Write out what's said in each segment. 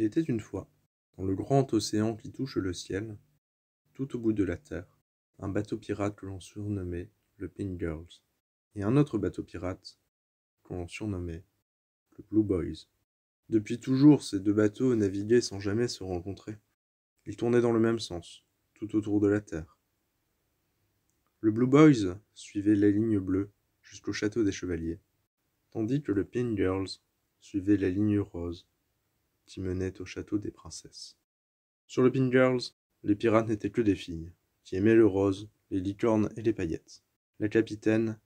Il était une fois, dans le grand océan qui touche le ciel, tout au bout de la terre, un bateau pirate que l'on surnommait le Pink Girls, et un autre bateau pirate que l'on surnommait le Blue Boys. Depuis toujours, ces deux bateaux naviguaient sans jamais se rencontrer. Ils tournaient dans le même sens, tout autour de la terre. Le Blue Boys suivait la ligne bleue jusqu'au château des Chevaliers, tandis que le Pink Girls suivait la ligne rose qui menait au château des princesses. Sur le Pink Girls, les pirates n'étaient que des filles, qui aimaient le rose, les licornes et les paillettes. La capitaine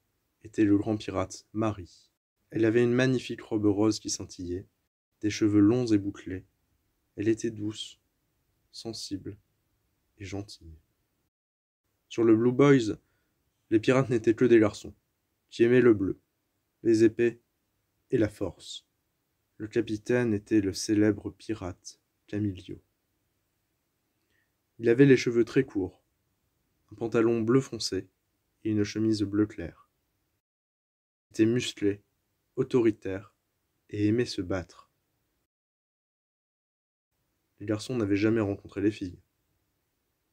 était le grand pirate, Marie. Elle avait une magnifique robe rose qui scintillait, des cheveux longs et bouclés. Elle était douce, sensible et gentille. Sur le Blue Boys, les pirates n'étaient que des garçons, qui aimaient le bleu, les épées et la force. Le capitaine était le célèbre pirate Camillo. Il avait les cheveux très courts, un pantalon bleu foncé et une chemise bleu clair. Il était musclé, autoritaire et aimait se battre. Les garçons n'avaient jamais rencontré les filles.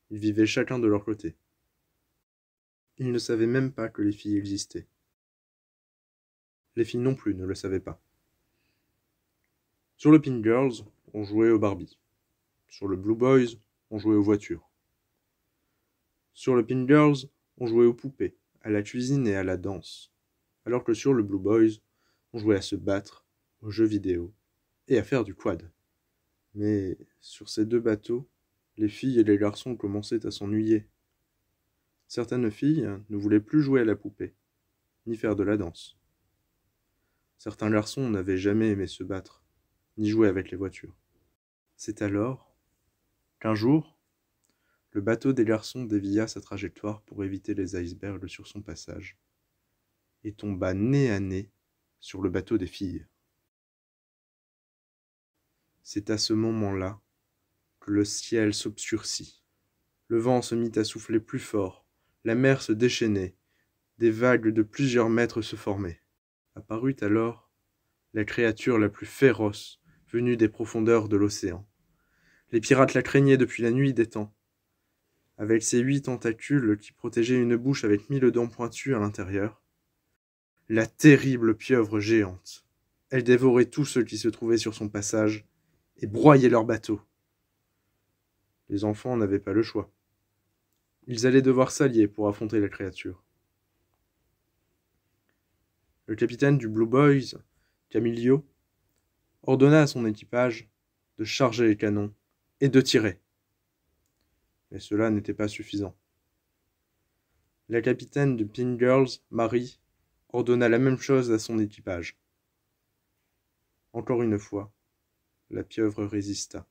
Ils vivaient chacun de leur côté. Ils ne savaient même pas que les filles existaient. Les filles non plus ne le savaient pas. Sur le Pink Girls, on jouait aux Barbie. Sur le Blue Boys, on jouait aux voitures. Sur le Pink Girls, on jouait aux poupées, à la cuisine et à la danse. Alors que sur le Blue Boys, on jouait à se battre, aux jeux vidéo et à faire du quad. Mais sur ces deux bateaux, les filles et les garçons commençaient à s'ennuyer. Certaines filles ne voulaient plus jouer à la poupée, ni faire de la danse. Certains garçons n'avaient jamais aimé se battre ni jouer avec les voitures. C'est alors qu'un jour, le bateau des garçons dévia sa trajectoire pour éviter les icebergs sur son passage, et tomba nez à nez sur le bateau des filles. C'est à ce moment-là que le ciel s'obscurcit. Le vent se mit à souffler plus fort, la mer se déchaînait, des vagues de plusieurs mètres se formaient. Apparut alors la créature la plus féroce venue des profondeurs de l'océan. Les pirates la craignaient depuis la nuit des temps. Avec ses huit tentacules qui protégeaient une bouche avec mille dents pointues à l'intérieur. La terrible pieuvre géante. Elle dévorait tous ceux qui se trouvaient sur son passage et broyait leurs bateaux. Les enfants n'avaient pas le choix. Ils allaient devoir s'allier pour affronter la créature. Le capitaine du Blue Boys, Camilio, ordonna à son équipage de charger les canons et de tirer. Mais cela n'était pas suffisant. La capitaine de Pin Girls, Marie, ordonna la même chose à son équipage. Encore une fois, la pieuvre résista.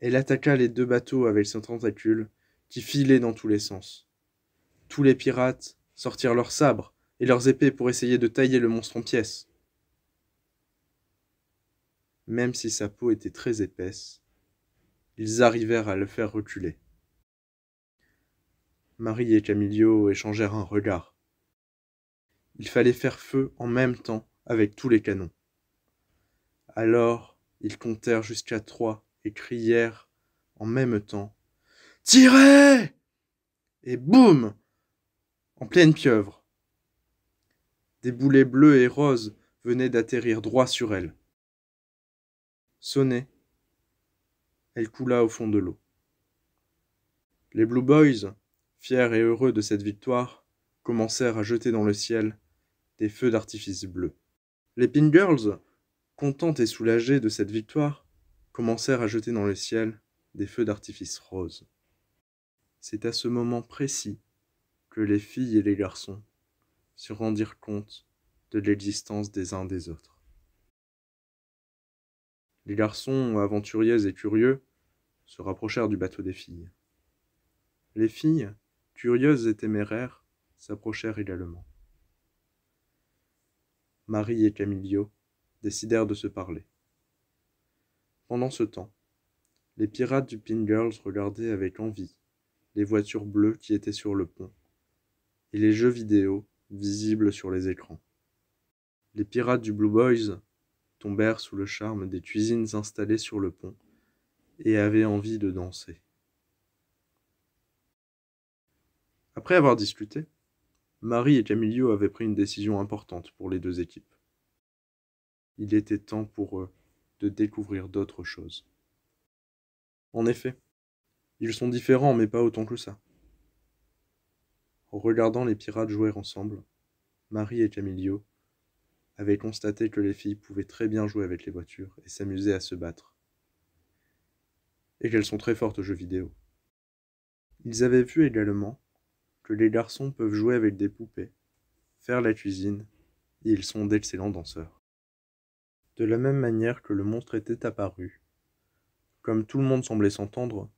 Elle attaqua les deux bateaux avec son tentacule qui filait dans tous les sens. Tous les pirates sortirent leurs sabres et leurs épées pour essayer de tailler le monstre en pièces même si sa peau était très épaisse. Ils arrivèrent à le faire reculer. Marie et Camillo échangèrent un regard. Il fallait faire feu en même temps avec tous les canons. Alors ils comptèrent jusqu'à trois et crièrent en même temps Tirez Et boum En pleine pieuvre. Des boulets bleus et roses venaient d'atterrir droit sur elle sonnait. Elle coula au fond de l'eau. Les Blue Boys, fiers et heureux de cette victoire, commencèrent à jeter dans le ciel des feux d'artifice bleus. Les Pink Girls, contentes et soulagées de cette victoire, commencèrent à jeter dans le ciel des feux d'artifice roses. C'est à ce moment précis que les filles et les garçons se rendirent compte de l'existence des uns des autres les garçons, aventuriers et curieux, se rapprochèrent du bateau des filles. Les filles, curieuses et téméraires, s'approchèrent également. Marie et Camillo décidèrent de se parler. Pendant ce temps, les pirates du Pin Girls regardaient avec envie les voitures bleues qui étaient sur le pont et les jeux vidéo visibles sur les écrans. Les pirates du Blue Boys tombèrent sous le charme des cuisines installées sur le pont et avaient envie de danser. Après avoir discuté, Marie et Camilio avaient pris une décision importante pour les deux équipes. Il était temps pour eux de découvrir d'autres choses. En effet, ils sont différents mais pas autant que ça. En regardant les pirates jouer ensemble, Marie et Camilio avaient constaté que les filles pouvaient très bien jouer avec les voitures et s'amuser à se battre. Et qu'elles sont très fortes aux jeux vidéo. Ils avaient vu également que les garçons peuvent jouer avec des poupées, faire la cuisine, et ils sont d'excellents danseurs. De la même manière que le monstre était apparu, comme tout le monde semblait s'entendre,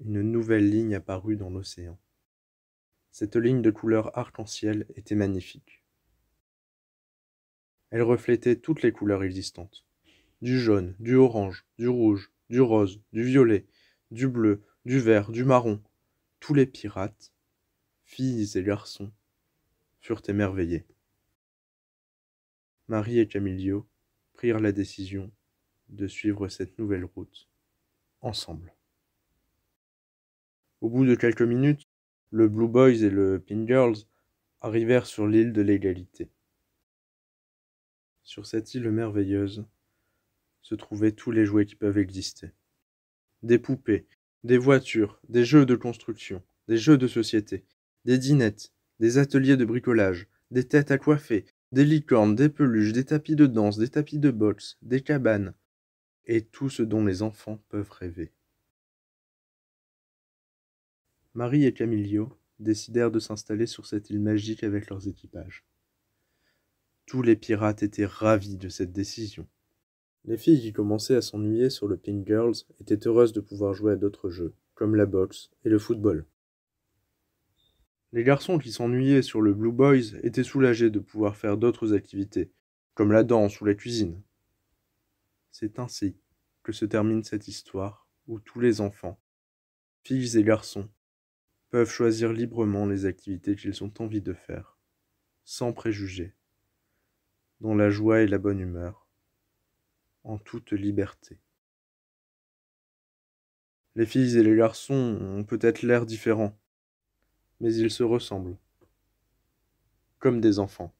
une nouvelle ligne apparut dans l'océan. Cette ligne de couleur arc-en-ciel était magnifique. Elle reflétait toutes les couleurs existantes. Du jaune, du orange, du rouge, du rose, du violet, du bleu, du vert, du marron. Tous les pirates, filles et garçons, furent émerveillés. Marie et Camillo prirent la décision de suivre cette nouvelle route, ensemble. Au bout de quelques minutes, le Blue Boys et le Pink Girls arrivèrent sur l'île de l'égalité. Sur cette île merveilleuse se trouvaient tous les jouets qui peuvent exister. Des poupées, des voitures, des jeux de construction, des jeux de société, des dinettes, des ateliers de bricolage, des têtes à coiffer, des licornes, des peluches, des tapis de danse, des tapis de boxe, des cabanes, et tout ce dont les enfants peuvent rêver. Marie et Camillo décidèrent de s'installer sur cette île magique avec leurs équipages. Tous les pirates étaient ravis de cette décision. Les filles qui commençaient à s'ennuyer sur le Pink Girls étaient heureuses de pouvoir jouer à d'autres jeux, comme la boxe et le football. Les garçons qui s'ennuyaient sur le Blue Boys étaient soulagés de pouvoir faire d'autres activités, comme la danse ou la cuisine. C'est ainsi que se termine cette histoire où tous les enfants, filles et garçons, peuvent choisir librement les activités qu'ils ont envie de faire, sans préjugés dans la joie et la bonne humeur, en toute liberté. Les filles et les garçons ont peut-être l'air différents, mais ils se ressemblent, comme des enfants.